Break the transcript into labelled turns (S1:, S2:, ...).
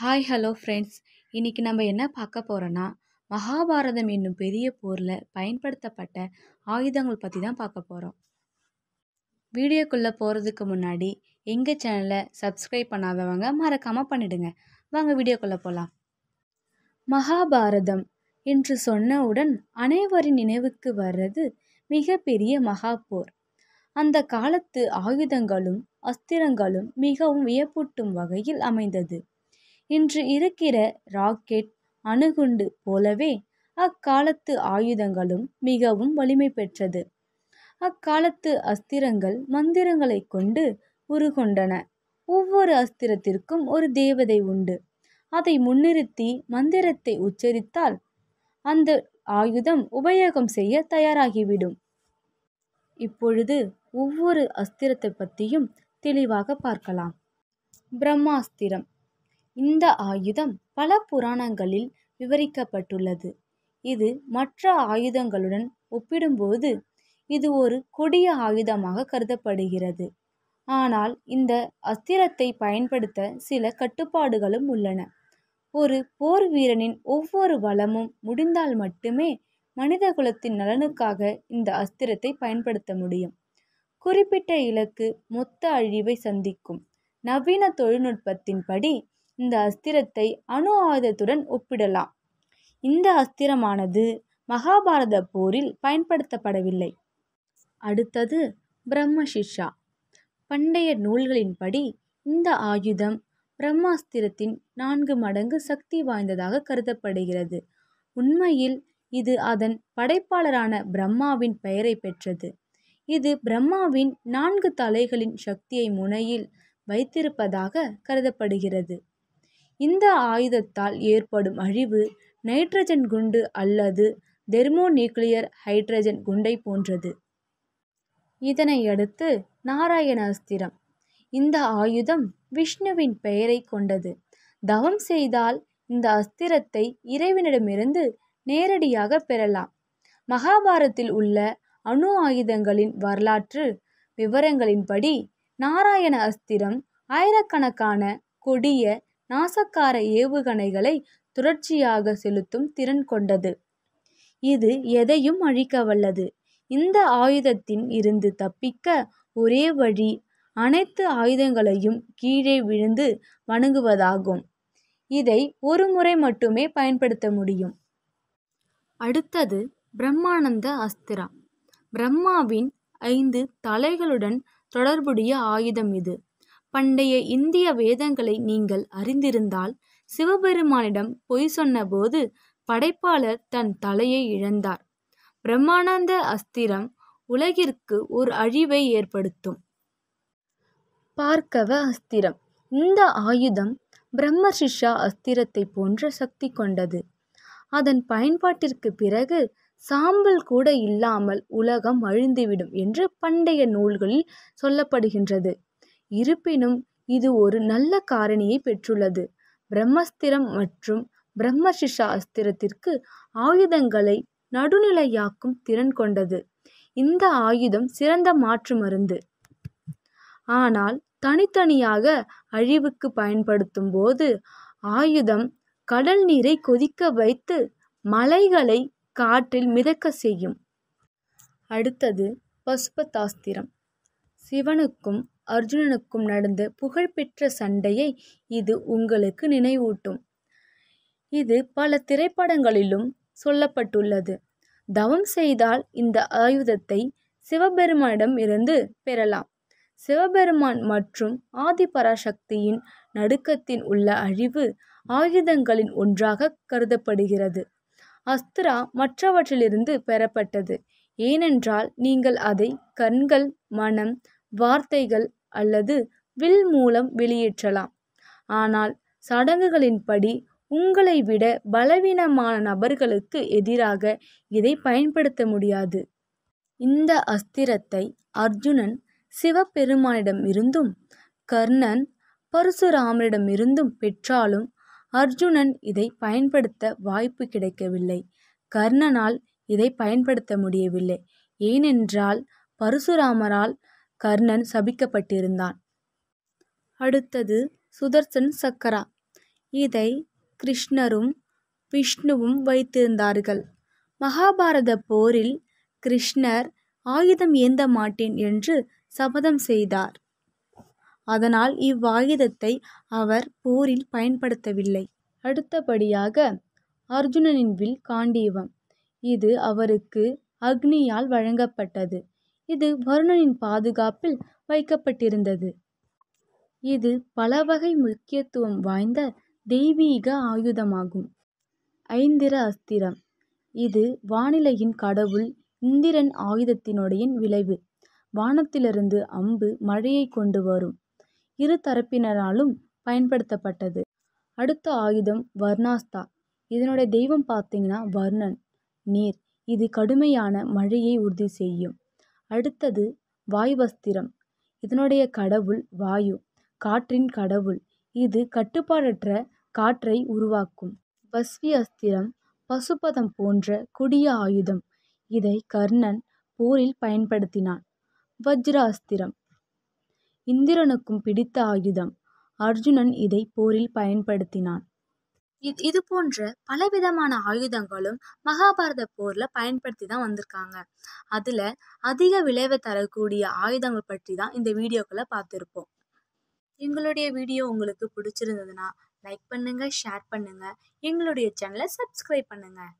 S1: Hi hello friends இன்றைக்கி நம்ம என்ன பார்க்க போகிறோன்னா மகாபாரதம் என்னும் பெரிய போரில் பயன்படுத்தப்பட்ட ஆயுதங்கள் பற்றி தான் பார்க்க போகிறோம் வீடியோக்குள்ளே போகிறதுக்கு முன்னாடி எங்கள் சேனலை சப்ஸ்கிரைப் பண்ணாதவங்க மறக்காமல் பண்ணிடுங்க வாங்க வீடியோக்குள்ளே போகலாம் மகாபாரதம் என்று சொன்னவுடன் அனைவரின் நினைவுக்கு வர்றது மிகப்பெரிய போர் அந்த காலத்து ஆயுதங்களும் அஸ்திரங்களும் மிகவும் வியப்பூட்டும் வகையில் அமைந்தது இன்று இருக்கிற ராக்கெட் அணுகுண்டு போலவே அக்காலத்து ஆயுதங்களும் மிகவும் வலிமை பெற்றது அக்காலத்து அஸ்திரங்கள் மந்திரங்களை கொண்டு உருகொண்டன ஒவ்வொரு அஸ்திரத்திற்கும் ஒரு தேவதை உண்டு அதை முன்னிறுத்தி மந்திரத்தை உச்சரித்தால் அந்த ஆயுதம் உபயோகம் செய்ய தயாராகிவிடும் இப்பொழுது ஒவ்வொரு அஸ்திரத்தை பற்றியும் தெளிவாக பார்க்கலாம் பிரம்மாஸ்திரம் இந்த ஆயுதம் பல புராணங்களில் விவரிக்கப்பட்டுள்ளது இது மற்ற ஆயுதங்களுடன் ஒப்பிடும்போது இது ஒரு கொடிய ஆயுதமாக கருதப்படுகிறது ஆனால் இந்த அஸ்திரத்தை பயன்படுத்த சில கட்டுப்பாடுகளும் உள்ளன ஒரு போர் வீரனின் ஒவ்வொரு வளமும் முடிந்தால் மட்டுமே மனித குலத்தின் நலனுக்காக இந்த அஸ்திரத்தை பயன்படுத்த முடியும் குறிப்பிட்ட இலக்கு மொத்த அழிவை சந்திக்கும் நவீன தொழில்நுட்பத்தின்படி இந்த அஸ்திரத்தை அணு ஆயுதத்துடன் ஒப்பிடலாம் இந்த அஸ்திரமானது மகாபாரத போரில் பயன்படுத்தப்படவில்லை அடுத்தது பிரம்ம பண்டைய நூல்களின்படி இந்த ஆயுதம் பிரம்மாஸ்திரத்தின் நான்கு மடங்கு சக்தி வாய்ந்ததாக கருதப்படுகிறது உண்மையில் இது அதன் படைப்பாளரான பிரம்மாவின் பெயரை பெற்றது இது பிரம்மாவின் நான்கு தலைகளின் சக்தியை முனையில் வைத்திருப்பதாக கருதப்படுகிறது இந்த ஆயுதத்தால் ஏற்படும் அழிவு நைட்ரஜன் குண்டு அல்லது தெர்மோநியூக்ளியர் ஹைட்ரஜன் குண்டை போன்றது இதனையடுத்து நாராயண அஸ்திரம் இந்த ஆயுதம் விஷ்ணுவின் பெயரை கொண்டது தவம் செய்தால் இந்த அஸ்திரத்தை இறைவனிடமிருந்து நேரடியாக பெறலாம் மகாபாரத்தில் உள்ள அணு ஆயுதங்களின் வரலாற்று விவரங்களின்படி நாராயண அஸ்திரம் ஆயிரக்கணக்கான கொடிய நாசக்கார ஏவுகணைகளை தொடர்ச்சியாக செலுத்தும் திறன் கொண்டது இது எதையும் அழிக்கவல்லது இந்த ஆயுதத்தின் இருந்து தப்பிக்க ஒரே வழி அனைத்து ஆயுதங்களையும் கீழே விழுந்து வணங்குவதாகும் இதை ஒரு முறை மட்டுமே பயன்படுத்த முடியும் அடுத்தது பிரம்மானந்த அஸ்திரா பிரம்மாவின் ஐந்து தலைகளுடன் தொடர்புடைய ஆயுதம் இது பண்டைய இந்திய வேதங்களை நீங்கள் அறிந்திருந்தால் சிவபெருமானிடம் பொய் சொன்னபோது படைப்பாளர் தன் தலையை இழந்தார் பிரம்மானந்த அஸ்திரம் உலகிற்கு ஒரு அழிவை ஏற்படுத்தும் பார்க்கவ அஸ்திரம் இந்த ஆயுதம் பிரம்மசிஷா அஸ்திரத்தை போன்ற சக்தி கொண்டது அதன் பயன்பாட்டிற்கு பிறகு சாம்பல் கூட இல்லாமல் உலகம் அழிந்துவிடும் என்று பண்டைய நூல்களில் சொல்லப்படுகின்றது இருப்பினும் இது ஒரு நல்ல காரணியை பெற்றுள்ளது பிரம்மஸ்திரம் மற்றும் பிரம்மசிஷா அஸ்திரத்திற்கு ஆயுதங்களை நடுநிலையாக்கும் திறன் கொண்டது இந்த ஆயுதம் சிறந்த மாற்று மருந்து ஆனால் தனித்தனியாக அழிவுக்கு பயன்படுத்தும் போது ஆயுதம் கடல் நீரை கொதிக்க வைத்து மலைகளை காற்றில் மிதக்க செய்யும் அடுத்தது பசுபத்தாஸ்திரம் சிவனுக்கும் அர்ஜுனனுக்கும் நடந்த புகழ்பெற்ற சண்டையை இது உங்களுக்கு நினைவூட்டும் இது பல திரைப்படங்களிலும் சொல்லப்பட்டுள்ளது தவம் செய்தால் இந்த ஆயுதத்தை சிவபெருமானிடம் இருந்து பெறலாம் சிவபெருமான் மற்றும் ஆதி பராசக்தியின் நடுக்கத்தின் உள்ள அழிவு ஆயுதங்களின் ஒன்றாக கருதப்படுகிறது அஸ்திரா மற்றவற்றிலிருந்து பெறப்பட்டது ஏனென்றால் நீங்கள் அதை கண்கள் மனம் வார்த்தைகள் அல்லது வில் மூலம் வெளியேற்றலாம் ஆனால் சடங்குகளின்படி உங்களை விட பலவீனமான நபர்களுக்கு எதிராக இதை பயன்படுத்த முடியாது இந்த அஸ்திரத்தை அர்ஜுனன் சிவபெருமானிடம் இருந்தும் கர்ணன் பரசுராமரிடம் இருந்தும் பெற்றாலும் அர்ஜுனன் இதை பயன்படுத்த வாய்ப்பு கிடைக்கவில்லை கர்ணனால் இதை பயன்படுத்த முடியவில்லை ஏனென்றால் பரசுராமரால் கர்ணன் சபிக்கப்பட்டிருந்தான். அடுத்தது சுதர்சன் சக்கரா. இதை கிருஷ்ணரும் விஷ்ணுவும் வைத்திருந்தார்கள். மகாபாரதப் போரில் கிருஷ்ணர் ஆயுதம் ஏந்த மாட்டேன் என்று சபதம் செய்தார். அதனால் இவ்வாயுதத்தை அவர் போரில் பயன்படுத்தவில்லை. அடுத்தபடியாக அர்ஜுனனின் வில் காண்டீவம். இது அவருக்கு அக்னியால் வழங்கப்பட்டது. இது வருணனின் பாதுகாப்பில் வைக்கப்பட்டிருந்தது இது பலவகை முக்கியத்துவம் வாய்ந்த தெய்வீக ஆயுதமாகும் ஐந்திர அஸ்திரம் இது வானிலையின் கடவுள் இந்திரன் ஆயுதத்தினுடைய விளைவு வானத்திலிருந்து அம்பு மழையை கொண்டு வரும் இரு தரப்பினராலும் பயன்படுத்தப்பட்டது அடுத்த ஆயுதம் வர்ணாஸ்தா இதனுடைய தெய்வம் பார்த்தீங்கன்னா வர்ணன் நீர் இது கடுமையான மழையை உறுதி செய்யும் அடுத்தது வாயுவஸ்திரம் இதனுடைய கடவுள் வாயு காற்றின் கடவுள் இது கட்டுப்பாடற்ற காற்றை உருவாக்கும் அஸ்திரம் பசுபதம் போன்ற குடிய ஆயுதம் இதை கர்ணன் போரில் பயன்படுத்தினான் வஜ்ராஸ்திரம் இந்திரனுக்கும் பிடித்த ஆயுதம் அர்ஜுனன் இதை போரில் பயன்படுத்தினான் இது இது போன்ற பலவிதமான ஆயுதங்களும் மகாபாரத போர்ல பயன்படுத்தி தான் வந்திருக்காங்க அதில் அதிக விளைவை தரக்கூடிய ஆயுதங்கள் பற்றி தான் இந்த வீடியோக்களை பார்த்துருப்போம் எங்களுடைய வீடியோ உங்களுக்கு பிடிச்சிருந்ததுன்னா லைக் பண்ணுங்க ஷேர் பண்ணுங்க எங்களுடைய சேனலை சப்ஸ்கிரைப் பண்ணுங்க